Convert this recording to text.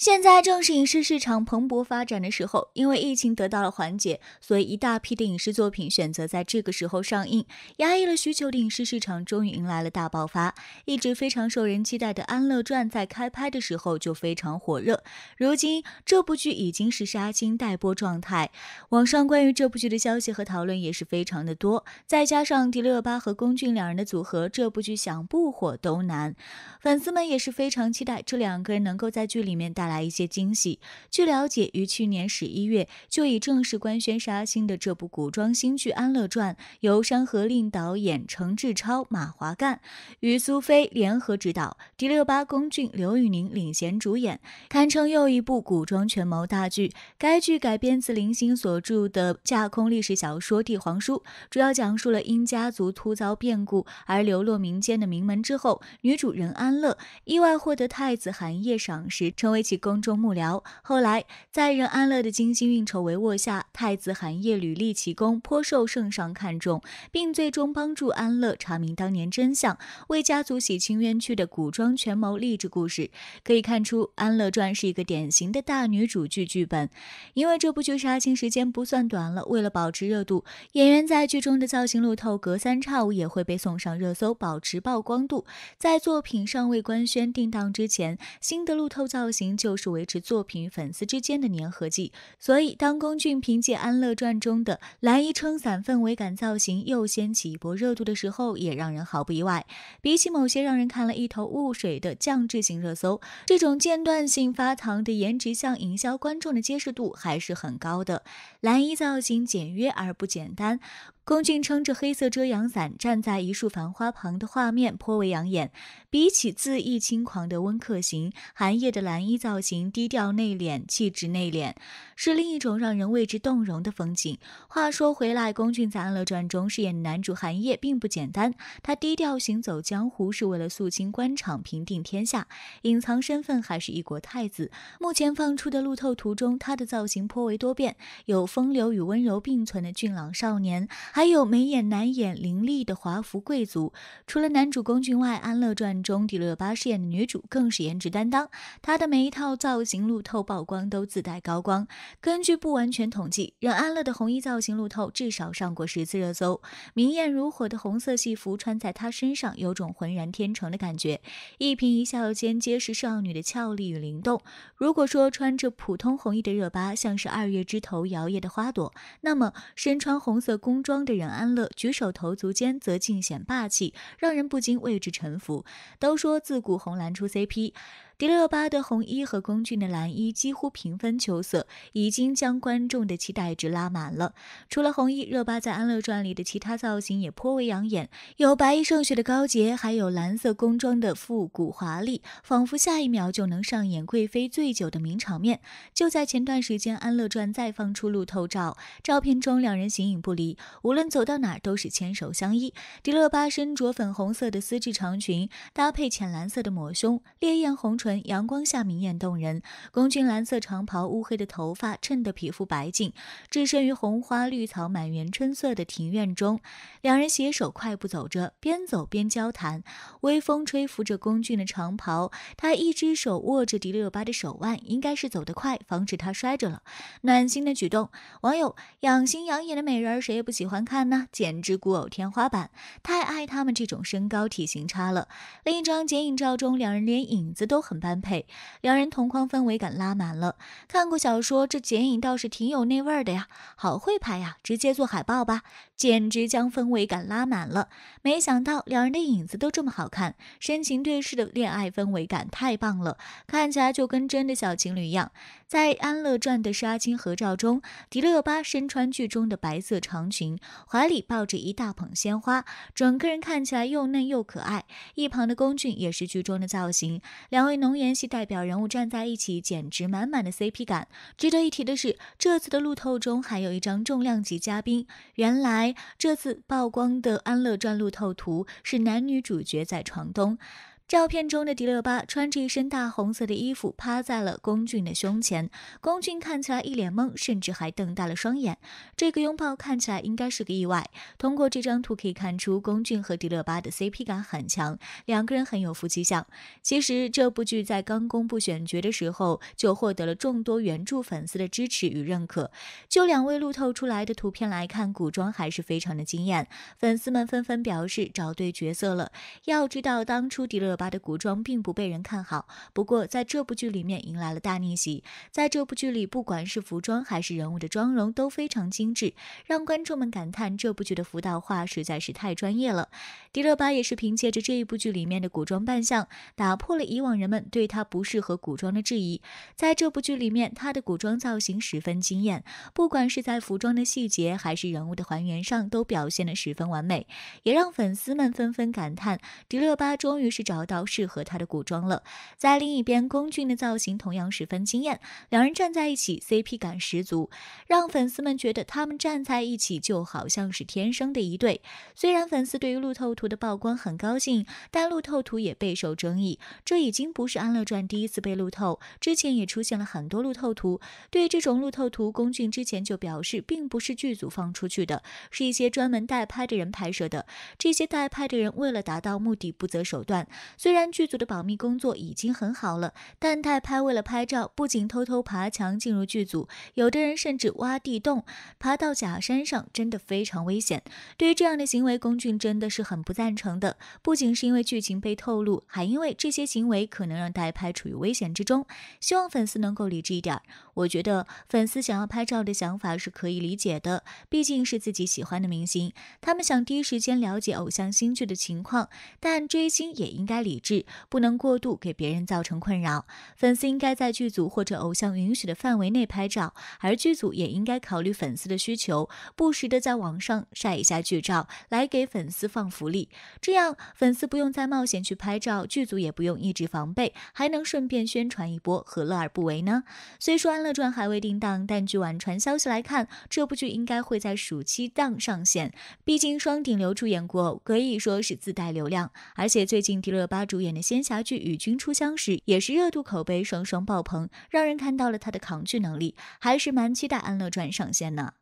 现在正是影视市场蓬勃发展的时候，因为疫情得到了缓解，所以一大批的影视作品选择在这个时候上映，压抑了许久的影视市场终于迎来了大爆发。一直非常受人期待的《安乐传》在开拍的时候就非常火热，如今这部剧已经是杀青待播状态，网上关于这部剧的消息和讨论也是非常的多。再加上迪丽热巴和龚俊两人的组合，这部剧想不火都难。粉丝们也是非常期待这两个人能够在剧里面带。来一些惊喜。据了解，于去年十一月就已正式官宣杀青的这部古装新剧《安乐传》，由《山河令》导演程志超、马华干与苏菲联合执导，迪丽热巴、龚俊、刘宇宁领衔主演，堪称又一部古装权谋大剧。该剧改编自林心所著的架空历史小说《帝皇书》，主要讲述了因家族突遭变故而流落民间的名门之后女主任安乐，意外获得太子寒夜赏识，成为其。宫中幕僚，后来在任安乐的精心运筹帷幄下，太子韩烨屡立奇功，颇受圣上看重，并最终帮助安乐查明当年真相，为家族洗清冤屈的古装权谋励志故事。可以看出，《安乐传》是一个典型的大女主剧剧本。因为这部剧杀青时间不算短了，为了保持热度，演员在剧中的造型路透隔三差五也会被送上热搜，保持曝光度。在作品尚未官宣定档之前，新的路透造型就。就是维持作品与粉丝之间的粘合剂，所以当龚俊凭借《安乐传》中的蓝衣撑伞氛围感造型又掀起一波热度的时候，也让人毫不意外。比起某些让人看了一头雾水的降智型热搜，这种间断性发糖的颜值向营销，观众的接受度还是很高的。蓝衣造型简约而不简单。龚俊撑着黑色遮阳伞站在一束繁花旁的画面颇为养眼。比起恣意轻狂的温客行，韩烨的蓝衣造型低调内敛，气质内敛，是另一种让人为之动容的风景。话说回来，龚俊在《安乐传》中饰演男主韩烨并不简单，他低调行走江湖是为了肃清官场、平定天下，隐藏身份还是一国太子。目前放出的路透图中，他的造型颇为多变，有风流与温柔并存的俊朗少年。还有眉眼难掩凌厉的华服贵族，除了男主龚俊外，《安乐传》中迪丽热巴饰演的女主更是颜值担当。她的每一套造型路透曝光都自带高光。根据不完全统计，任安乐的红衣造型路透至少上过十次热搜。明艳如火的红色戏服穿在她身上，有种浑然天成的感觉，一颦一笑间皆是少女的俏丽与灵动。如果说穿着普通红衣的热巴像是二月枝头摇曳的花朵，那么身穿红色工装。对人安乐，举手投足间则尽显霸气，让人不禁为之臣服。都说自古红蓝出 CP。迪丽热巴的红衣和龚俊的蓝衣几乎平分秋色，已经将观众的期待值拉满了。除了红衣，热巴在《安乐传》里的其他造型也颇为养眼，有白衣胜雪的高洁，还有蓝色工装的复古华丽，仿佛下一秒就能上演贵妃醉酒的名场面。就在前段时间，《安乐传》再放出路透照，照片中两人形影不离，无论走到哪都是牵手相依。迪丽热巴身着粉红色的丝质长裙，搭配浅蓝色的抹胸，烈焰红唇。阳光下明艳动人，龚俊蓝色长袍，乌黑的头发衬得皮肤白净，置身于红花绿草满园春色的庭院中，两人携手快步走着，边走边交谈，微风吹拂着龚俊的长袍，他一只手握着迪丽热巴的手腕，应该是走得快，防止她摔着了，暖心的举动。网友：养心养眼的美人，谁不喜欢看呢？简直古偶天花板，太爱他们这种身高体型差了。另一张剪影照中，两人连影子都很。般配，两人同框氛围感拉满了。看过小说，这剪影倒是挺有那味儿的呀，好会拍呀！直接做海报吧，简直将氛围感拉满了。没想到两人的影子都这么好看，深情对视的恋爱氛围感太棒了，看起来就跟真的小情侣一样。在《安乐传》的杀青合照中，迪丽热巴身穿剧中的白色长裙，怀里抱着一大捧鲜花，整个人看起来又嫩又可爱。一旁的龚俊也是剧中的造型，两位浓颜系代表人物站在一起，简直满满的 CP 感。值得一提的是，这次的路透中还有一张重量级嘉宾。原来这次曝光的《安乐传》路透图是男女主角在床东，照片中的迪乐巴穿着一身大红色的衣服，趴在了龚俊的胸前。龚俊看起来一脸懵，甚至还瞪大了双眼。这个拥抱看起来应该是个意外。通过这张图可以看出，龚俊和迪乐巴的 CP 感很强，两个人很有夫妻相。其实这部剧在刚公布选角的时候，就获得了众多原著粉丝的支持与认可。就两位路透出来的图片来看，古装还是非常的惊艳，粉丝们纷纷表示找对角色了。要知道，当初迪乐。巴的古装并不被人看好，不过在这部剧里面迎来了大逆袭。在这部剧里，不管是服装还是人物的妆容都非常精致，让观众们感叹这部剧的辅导化实在是太专业了。迪丽热巴也是凭借着这一部剧里面的古装扮相，打破了以往人们对她不适合古装的质疑。在这部剧里面，她的古装造型十分惊艳，不管是在服装的细节还是人物的还原上，都表现得十分完美，也让粉丝们纷纷感叹迪丽热巴终于是找。到适合他的古装了。在另一边，龚俊的造型同样十分惊艳，两人站在一起，CP 感十足，让粉丝们觉得他们站在一起就好像是天生的一对。虽然粉丝对于路透图的曝光很高兴，但路透图也备受争议。这已经不是《安乐传》第一次被路透，之前也出现了很多路透图。对于这种路透图，龚俊之前就表示，并不是剧组放出去的，是一些专门代拍的人拍摄的。这些代拍的人为了达到目的，不择手段。虽然剧组的保密工作已经很好了，但代拍为了拍照，不仅偷偷爬墙进入剧组，有的人甚至挖地洞爬到假山上，真的非常危险。对于这样的行为，龚俊真的是很不赞成的。不仅是因为剧情被透露，还因为这些行为可能让代拍处于危险之中。希望粉丝能够理智一点。我觉得粉丝想要拍照的想法是可以理解的，毕竟是自己喜欢的明星，他们想第一时间了解偶像新剧的情况。但追星也应该理。理智不能过度给别人造成困扰，粉丝应该在剧组或者偶像允许的范围内拍照，而剧组也应该考虑粉丝的需求，不时的在网上晒一下剧照来给粉丝放福利，这样粉丝不用再冒险去拍照，剧组也不用一直防备，还能顺便宣传一波，何乐而不为呢？虽说《安乐传》还未定档，但据网传消息来看，这部剧应该会在暑期档上线，毕竟双顶流出演过，可以说是自带流量，而且最近迪丽热巴。他主演的仙侠剧《与君初相识》也是热度口碑双双爆棚，让人看到了他的扛剧能力，还是蛮期待《安乐传》上线呢。